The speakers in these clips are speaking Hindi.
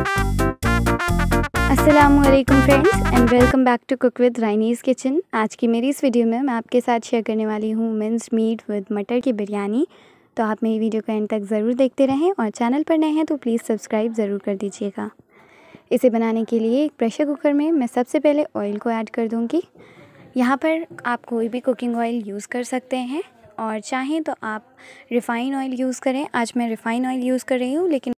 Aslam friends and welcome back to cook with Raini's kitchen आज की मेरी इस वीडियो में मैं आपके साथ शेयर करने वाली हूँ मिन्स मीट विद मटर की बिरयानी तो आप मेरी वीडियो को एंड तक ज़रूर देखते रहें और चैनल पर नए हैं तो प्लीज़ सब्सक्राइब ज़रूर कर दीजिएगा इसे बनाने के लिए एक प्रेशर कुकर में मैं सबसे पहले ऑयल को ऐड कर दूँगी यहाँ पर आप कोई भी कुकिंग ऑयल यूज़ कर सकते हैं और चाहें तो आप रिफ़ाइन ऑयल यूज़ करें आज मैं रिफ़ाइन ऑयल यूज़ कर रही हूँ लेकिन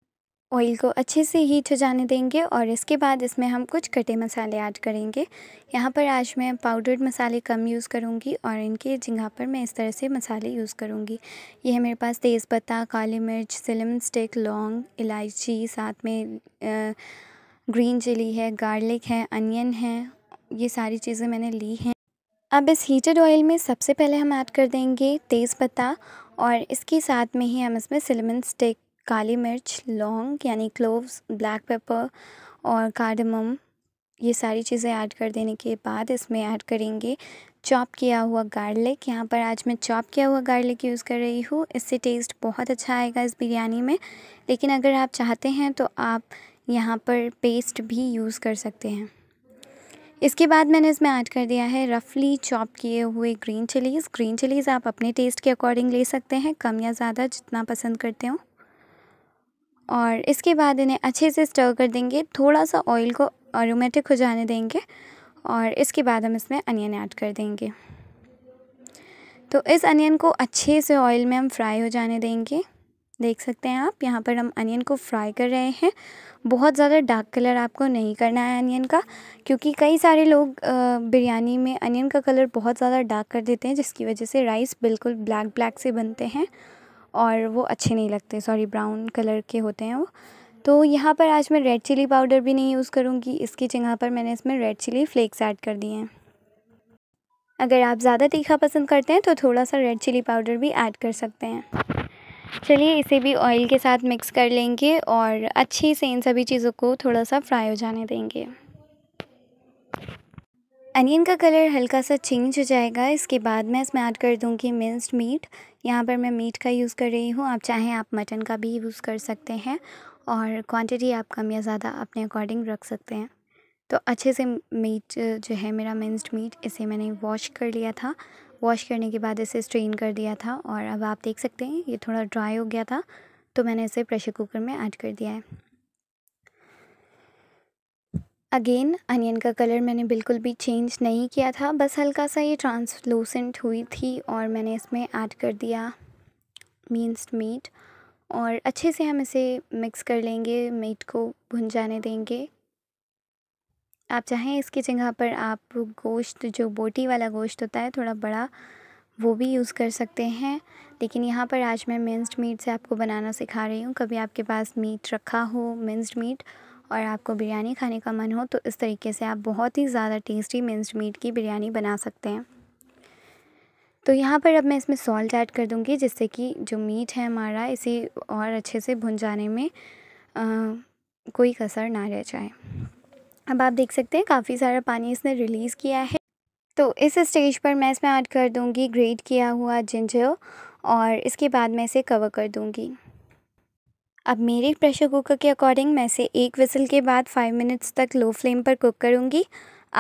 ऑयल को अच्छे से हीट हो जाने देंगे और इसके बाद इसमें हम कुछ कटे मसाले ऐड करेंगे यहाँ पर आज मैं पाउडर्ड मसाले कम यूज़ करूँगी और इनके जगह पर मैं इस तरह से मसाले यूज़ करूँगी यह मेरे पास तेज़पत्ता काली मिर्च सिलम स्टिक लौंग इलायची साथ में आ, ग्रीन चिली है गार्लिक है अनियन है ये सारी चीज़ें मैंने ली हैं अब इस हीटेड ऑयल में सबसे पहले हम ऐड कर देंगे तेज़पत्ता और इसके साथ में ही हम इसमें सिलमन स्टिक काली मिर्च लौंग यानी क्लोव्स ब्लैक पेपर और कार्डमम ये सारी चीज़ें ऐड कर देने के बाद इसमें ऐड करेंगे चॉप किया हुआ गार्लिक यहाँ पर आज मैं चॉप किया हुआ गार्लिक यूज़ कर रही हूँ इससे टेस्ट बहुत अच्छा आएगा इस बिरयानी में लेकिन अगर आप चाहते हैं तो आप यहाँ पर पेस्ट भी यूज़ कर सकते हैं इसके बाद मैंने इसमें ऐड कर दिया है रफली चॉप किए हुए ग्रीन चिलीज़ ग्रीन चिलीज़ आप अपने टेस्ट के अकॉर्डिंग ले सकते हैं कम या ज़्यादा जितना पसंद करते हो और इसके बाद इन्हें अच्छे से स्टर कर देंगे थोड़ा सा ऑयल को एरोमेटिक हो जाने देंगे और इसके बाद हम इसमें अनियन ऐड कर देंगे तो इस अनियन को अच्छे से ऑयल में हम फ्राई हो जाने देंगे देख सकते हैं आप यहाँ पर हम अनियन को फ्राई कर रहे हैं बहुत ज़्यादा डार्क कलर आपको नहीं करना है अनियन का क्योंकि कई सारे लोग बिरयानी में अनियन का कलर बहुत ज़्यादा डार्क कर देते हैं जिसकी वजह से राइस बिल्कुल ब्लैक ब्लैक से बनते हैं और वो अच्छे नहीं लगते सॉरी ब्राउन कलर के होते हैं वो तो यहाँ पर आज मैं रेड चिली पाउडर भी नहीं यूज़ करूँगी इसकी जगह पर मैंने इसमें रेड चिली फ्लेक्स ऐड कर दिए हैं अगर आप ज़्यादा तीखा पसंद करते हैं तो थोड़ा सा रेड चिली पाउडर भी ऐड कर सकते हैं चलिए इसे भी ऑयल के साथ मिक्स कर लेंगे और अच्छे से इन सभी चीज़ों को थोड़ा सा फ्राई हो जाने देंगे अनियन का कलर हल्का सा चेंज हो जाएगा इसके बाद मैं इसमें ऐड कर दूंगी मिन्स्ड मीट यहाँ पर मैं मीट का यूज़ कर रही हूँ आप चाहें आप मटन का भी यूज़ कर सकते हैं और क्वांटिटी आप कम या ज़्यादा अपने अकॉर्डिंग रख सकते हैं तो अच्छे से मीट जो है मेरा मिन्स्ड मीट इसे मैंने वॉश कर लिया था वॉश करने के बाद इसे स्ट्रेन कर दिया था और अब आप देख सकते हैं ये थोड़ा ड्राई हो गया था तो मैंने इसे प्रेशर कुकर में ऐड कर दिया है अगेन अनियन का कलर मैंने बिल्कुल भी चेंज नहीं किया था बस हल्का सा ये ट्रांसलूसेंट हुई थी और मैंने इसमें ऐड कर दिया मीन्स्ड मीट और अच्छे से हम इसे मिक्स कर लेंगे मीट को भुन जाने देंगे आप चाहें इसकी जगह पर आप गोश्त जो बोटी वाला गोश्त होता है थोड़ा बड़ा वो भी यूज़ कर सकते हैं लेकिन यहाँ पर आज मैं मिन्स्ड मीट से आपको बनाना सिखा रही हूँ कभी आपके पास मीट रखा हो मिन्स्ड मीट और आपको बिरयानी खाने का मन हो तो इस तरीके से आप बहुत ही ज़्यादा टेस्टी मिन्स्ड मीट की बिरयानी बना सकते हैं तो यहाँ पर अब मैं इसमें सॉल्ट ऐड कर दूँगी जिससे कि जो मीट है हमारा इसे और अच्छे से भुन जाने में आ, कोई कसर ना रह जाए अब आप देख सकते हैं काफ़ी सारा पानी इसने रिलीज़ किया है तो इस स्टेज पर मैं इसमें ऐड कर दूँगी ग्रेट किया हुआ जिंजर और इसके बाद मैं इसे कवर कर दूँगी अब मेरे प्रेशर कुकर के अकॉर्डिंग मैं इसे एक विसल के बाद फाइव मिनट्स तक लो फ्लेम पर कुक करूँगी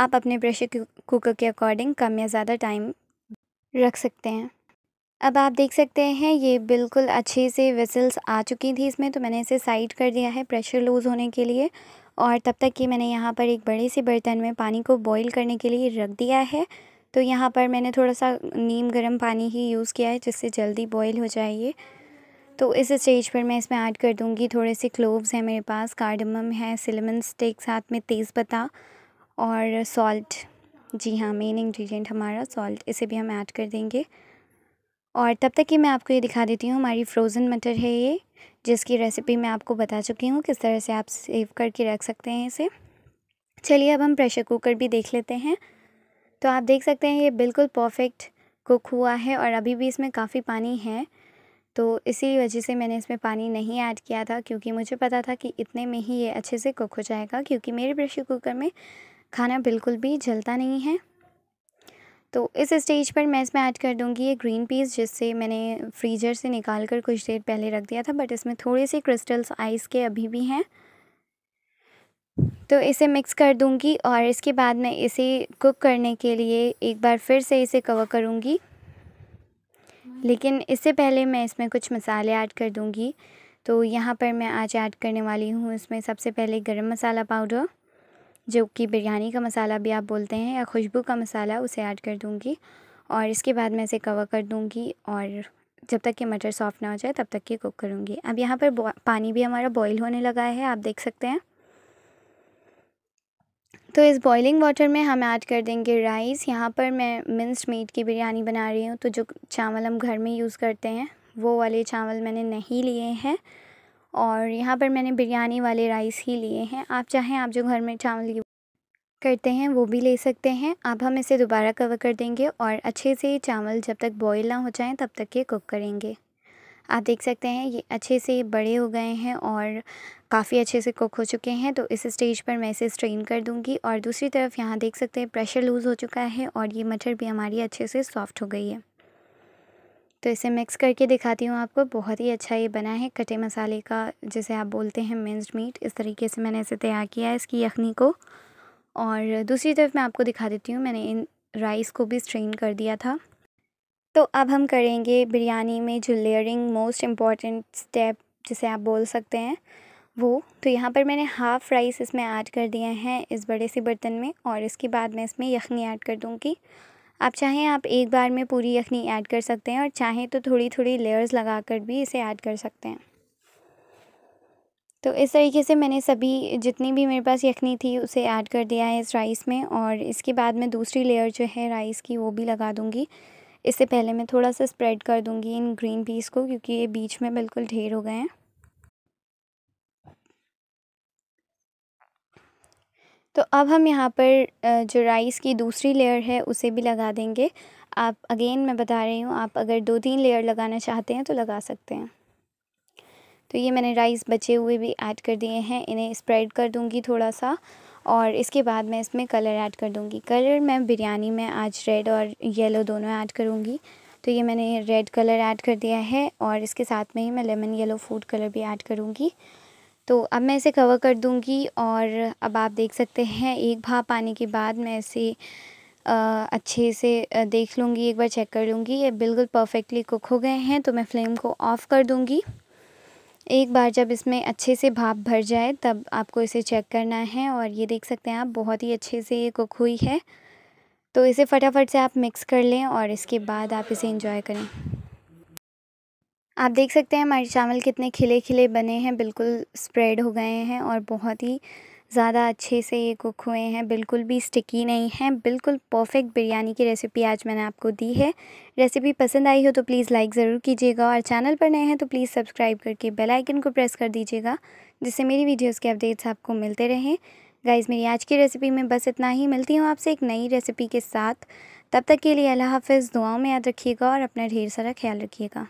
आप अपने प्रेशर कुकर के अकॉर्डिंग कम या ज़्यादा टाइम रख सकते हैं अब आप देख सकते हैं ये बिल्कुल अच्छे से विसल्स आ चुकी थी इसमें तो मैंने इसे साइड कर दिया है प्रेशर लूज़ होने के लिए और तब तक कि मैंने यहाँ पर एक बड़े से बर्तन में पानी को बॉईल करने के लिए रख दिया है तो यहाँ पर मैंने थोड़ा सा नीम गर्म पानी ही यूज़ किया है जिससे जल्दी बॉईल हो जाए तो इस स्टेज पर मैं इसमें ऐड कर दूँगी थोड़े से क्लोव्स हैं मेरे पास कार्डमम है सिलेमन स्टिक साथ में तेज़पत्ता और सॉल्ट जी हाँ मेन इंग्रेडिएंट हमारा सॉल्ट इसे भी हम ऐड कर देंगे और तब तक कि मैं आपको ये दिखा देती हूँ हमारी फ्रोज़न मटर है ये जिसकी रेसिपी मैं आपको बता चुकी हूँ किस तरह से आप सेव करके रख सकते हैं इसे चलिए अब हम प्रेशर कुकर भी देख लेते हैं तो आप देख सकते हैं ये बिल्कुल परफेक्ट कुक हुआ है और अभी भी इसमें काफ़ी पानी है तो इसी वजह से मैंने इसमें पानी नहीं ऐड किया था क्योंकि मुझे पता था कि इतने में ही ये अच्छे से कुक हो जाएगा क्योंकि मेरे प्रेशर कुकर में खाना बिल्कुल भी जलता नहीं है तो इस स्टेज पर मैं इसमें ऐड कर दूंगी ये ग्रीन पीस जिससे मैंने फ्रीजर से निकाल कर कुछ देर पहले रख दिया था बट इसमें थोड़े से क्रिस्टल्स आइस के अभी भी हैं तो इसे मिक्स कर दूंगी और इसके बाद मैं इसे कुक करने के लिए एक बार फिर से इसे कवर करूंगी लेकिन इससे पहले मैं इसमें कुछ मसाले ऐड कर दूँगी तो यहाँ पर मैं आज ऐड करने वाली हूँ इसमें सबसे पहले गरम मसाला पाउडर जो कि बिरयानी का मसाला भी आप बोलते हैं या खुशबू का मसाला उसे ऐड कर दूँगी और इसके बाद मैं इसे कवर कर दूँगी और जब तक ये मटर सॉफ्ट ना हो जाए तब तक ये कुक करूँगी अब यहाँ पर पानी भी हमारा बॉईल होने लगा है आप देख सकते हैं तो इस बॉइलिंग वाटर में हम ऐड कर देंगे राइस यहाँ पर मैं मिंस्ड मीट की बिरयानी बना रही हूँ तो जो चावल हम घर में यूज़ करते हैं वो वाले चावल मैंने नहीं लिए हैं और यहाँ पर मैंने बिरयानी वाले राइस ही लिए हैं आप चाहें आप जो घर में चावल करते हैं वो भी ले सकते हैं अब हम इसे दोबारा कवर कर देंगे और अच्छे से चावल जब तक बॉयल ना हो जाएँ तब तक ये कुक करेंगे आप देख सकते हैं ये अच्छे से बड़े हो गए हैं और काफ़ी अच्छे से कुक हो चुके हैं तो इस स्टेज पर मैं इसे स्ट्रेन कर दूंगी और दूसरी तरफ यहाँ देख सकते हैं प्रेशर लूज़ हो चुका है और ये मटर भी हमारी अच्छे से सॉफ्ट हो गई है तो इसे मिक्स करके दिखाती हूँ आपको बहुत ही अच्छा ये बना है कटे मसाले का जिसे आप बोलते हैं मिन्स्ड मीट इस तरीके से मैंने इसे तैयार किया है इसकी यखनी को और दूसरी तरफ मैं आपको दिखा देती हूँ मैंने इन राइस को भी स्ट्रेन कर दिया था तो अब हम करेंगे बिरयानी में जो लेयरिंग मोस्ट इम्पॉर्टेंट स्टेप जिसे आप बोल सकते हैं वो तो यहाँ पर मैंने हाफ़ राइस इसमें ऐड कर दिया है इस बड़े से बर्तन में और इसके बाद मैं इसमें यखनी ऐड कर दूँगी आप चाहें आप एक बार में पूरी यखनी ऐड कर सकते हैं और चाहें तो थोड़ी थोड़ी लेयर्स लगा कर भी इसे ऐड कर सकते हैं तो इस तरीके से मैंने सभी जितनी भी मेरे पास यखनी थी उसे ऐड कर दिया है इस राइस में और इसके बाद मैं दूसरी लेयर जो है राइस की वो भी लगा दूँगी इससे पहले मैं थोड़ा सा स्प्रेड कर दूँगी इन ग्रीन पीस को क्योंकि ये बीच में बिल्कुल ढेर हो गए हैं तो अब हम यहाँ पर जो राइस की दूसरी लेयर है उसे भी लगा देंगे आप अगेन मैं बता रही हूँ आप अगर दो तीन लेयर लगाना चाहते हैं तो लगा सकते हैं तो ये मैंने राइस बचे हुए भी ऐड कर दिए हैं इन्हें स्प्रेड कर दूँगी थोड़ा सा और इसके बाद मैं इसमें कलर ऐड कर दूँगी कलर मैं बिरयानी में आज रेड और येलो दोनों ऐड करूँगी तो ये मैंने रेड कलर ऐड कर दिया है और इसके साथ में ही मैं लेमन येलो फूड कलर भी ऐड करूँगी तो अब मैं इसे कवर कर दूँगी और अब आप देख सकते हैं एक भाप आने के बाद मैं इसे अच्छे से देख लूँगी एक बार चेक कर लूँगी ये बिल्कुल परफेक्टली कुक हो गए हैं तो मैं फ्लेम को ऑफ़ कर दूँगी एक बार जब इसमें अच्छे से भाप भर जाए तब आपको इसे चेक करना है और ये देख सकते हैं आप बहुत ही अच्छे से ये कुक हुई है तो इसे फटाफट से आप मिक्स कर लें और इसके बाद आप इसे इंजॉय करें आप देख सकते हैं हमारे चावल कितने खिले खिले बने हैं बिल्कुल स्प्रेड हो गए हैं और बहुत ही ज़्यादा अच्छे से ये कुक हुए हैं बिल्कुल भी स्टिकी नहीं है बिल्कुल परफेक्ट बिरयानी की रेसिपी आज मैंने आपको दी है रेसिपी पसंद आई हो तो प्लीज़ लाइक ज़रूर कीजिएगा और चैनल पर नए हैं तो प्लीज़ सब्सक्राइब करके बेल आइकन को प्रेस कर दीजिएगा जिससे मेरी वीडियोस के अपडेट्स आपको मिलते रहें गाइज़ मेरी आज की रेसिपी में बस इतना ही मिलती हूँ आपसे एक नई रेसिपी के साथ तब तक के लिए अल्लाह हाफिज़ दुआओं में याद रखिएगा और अपना ढेर सारा ख्याल रखिएगा